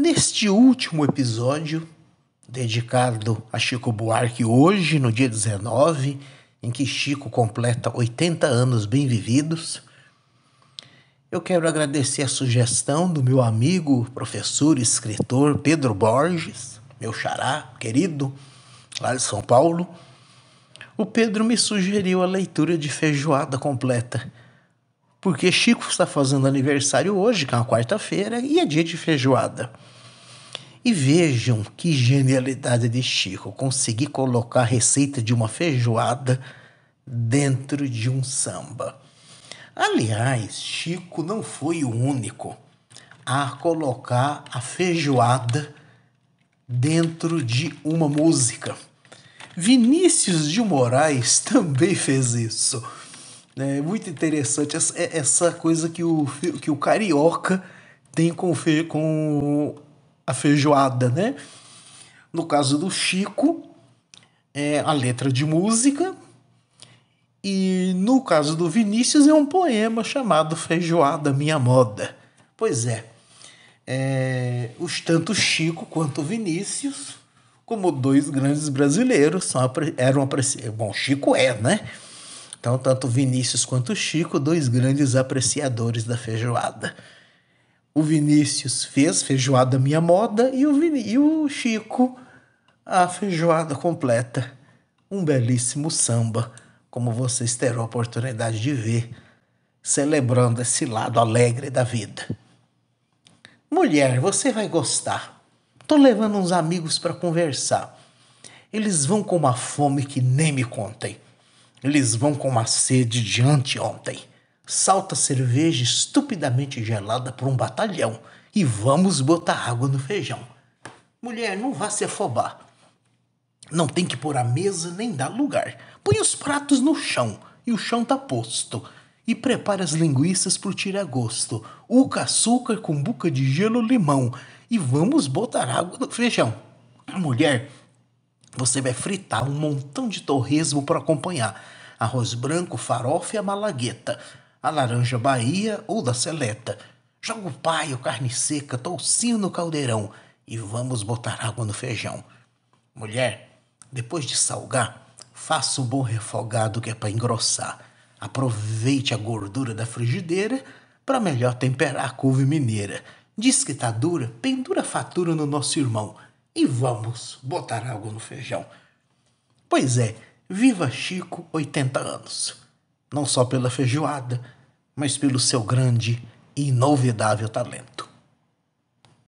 Neste último episódio, dedicado a Chico Buarque, hoje, no dia 19, em que Chico completa 80 anos bem vividos, eu quero agradecer a sugestão do meu amigo, professor e escritor Pedro Borges, meu xará querido, lá de São Paulo. O Pedro me sugeriu a leitura de Feijoada Completa porque Chico está fazendo aniversário hoje, que é uma quarta-feira, e é dia de feijoada. E vejam que genialidade de Chico conseguir colocar a receita de uma feijoada dentro de um samba. Aliás, Chico não foi o único a colocar a feijoada dentro de uma música. Vinícius de Moraes também fez isso. Né? É muito interessante essa, é, essa coisa que o, que o carioca tem com, fe, com a feijoada, né? No caso do Chico, é a letra de música. E no caso do Vinícius, é um poema chamado Feijoada Minha Moda. Pois é, é os tanto Chico quanto Vinícius, como dois grandes brasileiros, são, eram. Bom, Chico é, né? Então, tanto Vinícius quanto Chico, dois grandes apreciadores da feijoada. O Vinícius fez feijoada minha moda e o, e o Chico a feijoada completa. Um belíssimo samba, como vocês terão a oportunidade de ver, celebrando esse lado alegre da vida. Mulher, você vai gostar. Tô levando uns amigos para conversar. Eles vão com uma fome que nem me contem. Eles vão com uma sede de anteontem. Salta cerveja estupidamente gelada por um batalhão e vamos botar água no feijão. Mulher, não vá se afobar. Não tem que pôr a mesa nem dar lugar. Põe os pratos no chão e o chão tá posto. E prepara as linguiças pro tira-gosto. Uca, açúcar, buca de gelo, limão. E vamos botar água no feijão. Mulher, você vai fritar um montão de torresmo para acompanhar. Arroz branco, farofa e a malagueta. A laranja Bahia ou da seleta. Joga o paio, carne seca, toucinho no caldeirão. E vamos botar água no feijão. Mulher, depois de salgar, faça um bom refogado que é para engrossar. Aproveite a gordura da frigideira para melhor temperar a couve mineira. Diz que tá dura, pendura a fatura no nosso irmão e vamos botar algo no feijão. Pois é, viva Chico 80 anos. Não só pela feijoada, mas pelo seu grande e inovidável talento.